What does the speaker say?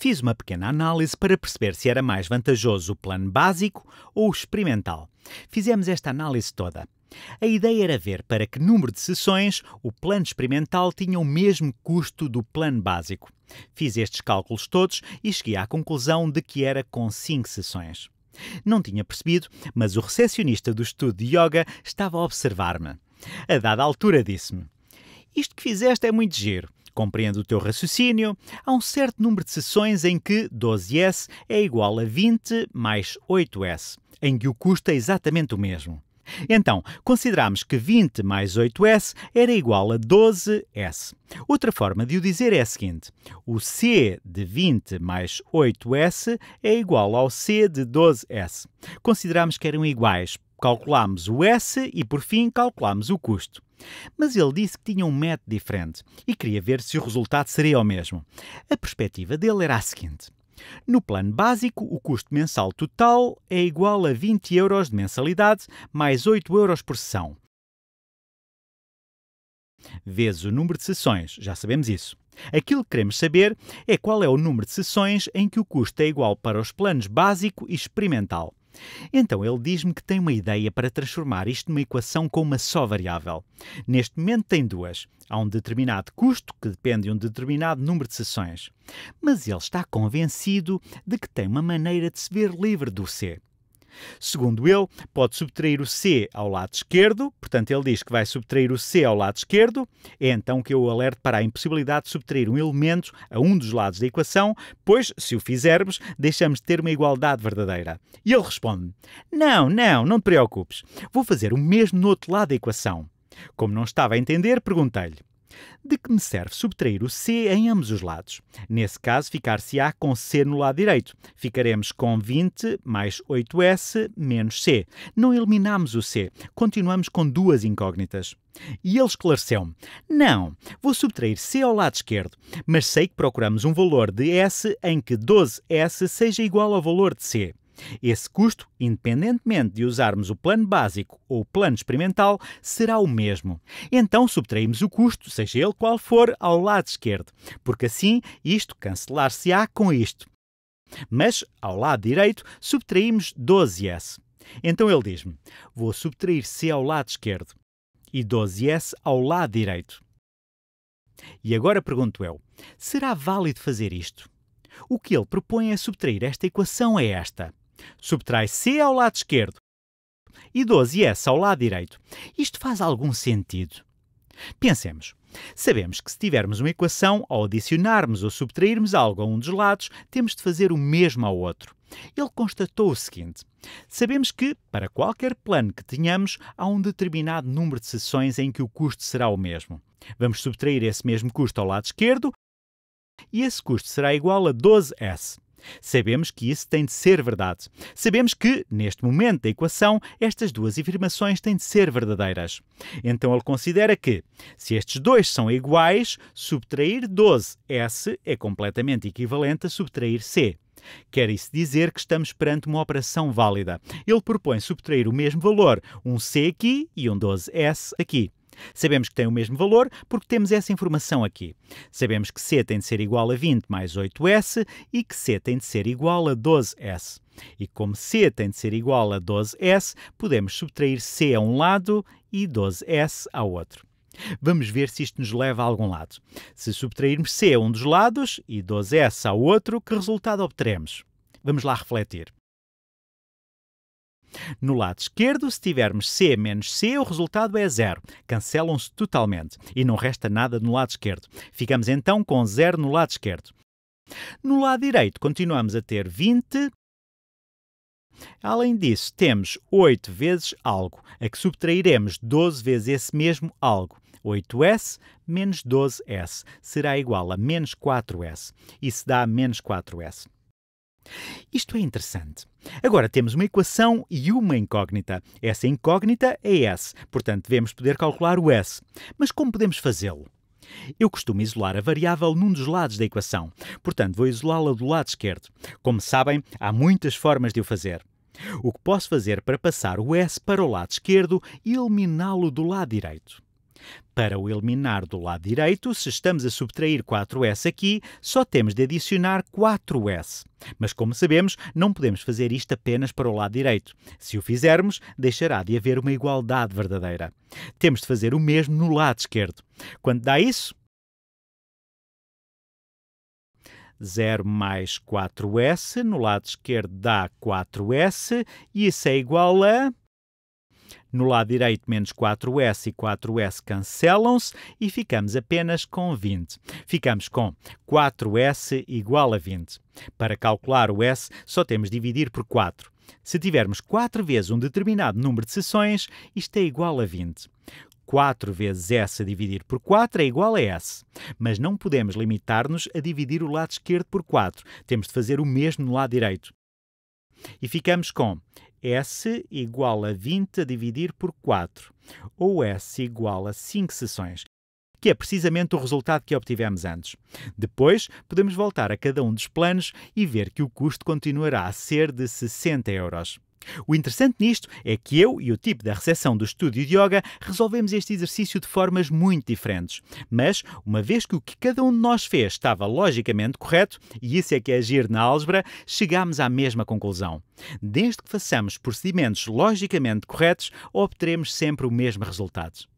fiz uma pequena análise para perceber se era mais vantajoso o plano básico ou o experimental. Fizemos esta análise toda. A ideia era ver para que número de sessões o plano experimental tinha o mesmo custo do plano básico. Fiz estes cálculos todos e cheguei à conclusão de que era com 5 sessões. Não tinha percebido, mas o recepcionista do estudo de yoga estava a observar-me. A dada altura disse-me: Isto que fizeste é muito giro, compreendo o teu raciocínio, há um certo número de sessões em que 12S é igual a 20 mais 8S, em que o custo é exatamente o mesmo. Então, consideramos que 20 mais 8S era igual a 12S. Outra forma de o dizer é a seguinte: o C de 20 mais 8S é igual ao C de 12S. Consideramos que eram iguais calculámos o S e, por fim, calculámos o custo. Mas ele disse que tinha um método diferente e queria ver se o resultado seria o mesmo. A perspectiva dele era a seguinte. No plano básico, o custo mensal total é igual a 20 euros de mensalidade mais 8 euros por sessão. Vezes o número de sessões, já sabemos isso. Aquilo que queremos saber é qual é o número de sessões em que o custo é igual para os planos básico e experimental. Então ele diz-me que tem uma ideia para transformar isto numa equação com uma só variável. Neste momento tem duas. Há um determinado custo, que depende de um determinado número de sessões. Mas ele está convencido de que tem uma maneira de se ver livre do C. Segundo ele, pode subtrair o C ao lado esquerdo, portanto, ele diz que vai subtrair o C ao lado esquerdo, é então que eu alerto para a impossibilidade de subtrair um elemento a um dos lados da equação, pois, se o fizermos, deixamos de ter uma igualdade verdadeira. E ele responde: Não, não, não te preocupes, vou fazer o mesmo no outro lado da equação. Como não estava a entender, perguntei-lhe: de que me serve subtrair o C em ambos os lados. Nesse caso, ficar-se-á com C no lado direito. Ficaremos com 20 mais 8S menos C. Não eliminamos o C, continuamos com duas incógnitas. E ele esclareceu-me: Não, vou subtrair C ao lado esquerdo, mas sei que procuramos um valor de S em que 12S seja igual ao valor de C. Esse custo, independentemente de usarmos o plano básico ou o plano experimental, será o mesmo. Então subtraímos o custo, seja ele qual for, ao lado esquerdo, porque assim isto cancelar-se-á com isto. Mas, ao lado direito, subtraímos 12s. Então ele diz-me: vou subtrair c ao lado esquerdo e 12s ao lado direito. E agora pergunto eu: será válido fazer isto? O que ele propõe é subtrair esta equação a é esta. Subtrai C ao lado esquerdo e 12S ao lado direito. Isto faz algum sentido? Pensemos. Sabemos que se tivermos uma equação, ao adicionarmos ou subtrairmos algo a um dos lados, temos de fazer o mesmo ao outro. Ele constatou o seguinte: sabemos que, para qualquer plano que tenhamos, há um determinado número de sessões em que o custo será o mesmo. Vamos subtrair esse mesmo custo ao lado esquerdo e esse custo será igual a 12S. Sabemos que isso tem de ser verdade. Sabemos que, neste momento da equação, estas duas afirmações têm de ser verdadeiras. Então ele considera que, se estes dois são iguais, subtrair 12S é completamente equivalente a subtrair C. Quer isso dizer que estamos perante uma operação válida. Ele propõe subtrair o mesmo valor, um C aqui e um 12S aqui. Sabemos que tem o mesmo valor porque temos essa informação aqui. Sabemos que C tem de ser igual a 20 mais 8S e que C tem de ser igual a 12S. E como C tem de ser igual a 12S, podemos subtrair C a um lado e 12S ao outro. Vamos ver se isto nos leva a algum lado. Se subtrairmos C a um dos lados e 12S ao outro, que resultado obteremos? Vamos lá refletir. No lado esquerdo, se tivermos C menos C, o resultado é zero. Cancelam-se totalmente e não resta nada no lado esquerdo. Ficamos então com zero no lado esquerdo. No lado direito, continuamos a ter 20. Além disso, temos 8 vezes algo, a que subtrairemos 12 vezes esse mesmo algo. 8S menos 12S será igual a menos 4S. Isso dá menos 4S. Isto é interessante. Agora temos uma equação e uma incógnita. Essa incógnita é S, portanto devemos poder calcular o S. Mas como podemos fazê-lo? Eu costumo isolar a variável num dos lados da equação, portanto vou isolá-la do lado esquerdo. Como sabem, há muitas formas de o fazer. O que posso fazer para passar o S para o lado esquerdo e eliminá-lo do lado direito? Para o eliminar do lado direito, se estamos a subtrair 4s aqui, só temos de adicionar 4s. Mas, como sabemos, não podemos fazer isto apenas para o lado direito. Se o fizermos, deixará de haver uma igualdade verdadeira. Temos de fazer o mesmo no lado esquerdo. Quando dá isso, 0 mais 4S, no lado esquerdo dá 4S, e isso é igual a no lado direito, menos 4S e 4S cancelam-se e ficamos apenas com 20. Ficamos com 4S igual a 20. Para calcular o S, só temos de dividir por 4. Se tivermos 4 vezes um determinado número de sessões, isto é igual a 20. 4 vezes S a dividir por 4 é igual a S. Mas não podemos limitar-nos a dividir o lado esquerdo por 4. Temos de fazer o mesmo no lado direito. E ficamos com S igual a 20 a dividir por 4, ou S igual a 5 sessões, que é precisamente o resultado que obtivemos antes. Depois, podemos voltar a cada um dos planos e ver que o custo continuará a ser de 60 euros. O interessante nisto é que eu e o tipo da recepção do estúdio de yoga resolvemos este exercício de formas muito diferentes. Mas, uma vez que o que cada um de nós fez estava logicamente correto, e isso é que é agir na álgebra, chegámos à mesma conclusão. Desde que façamos procedimentos logicamente corretos, obteremos sempre o mesmo resultado.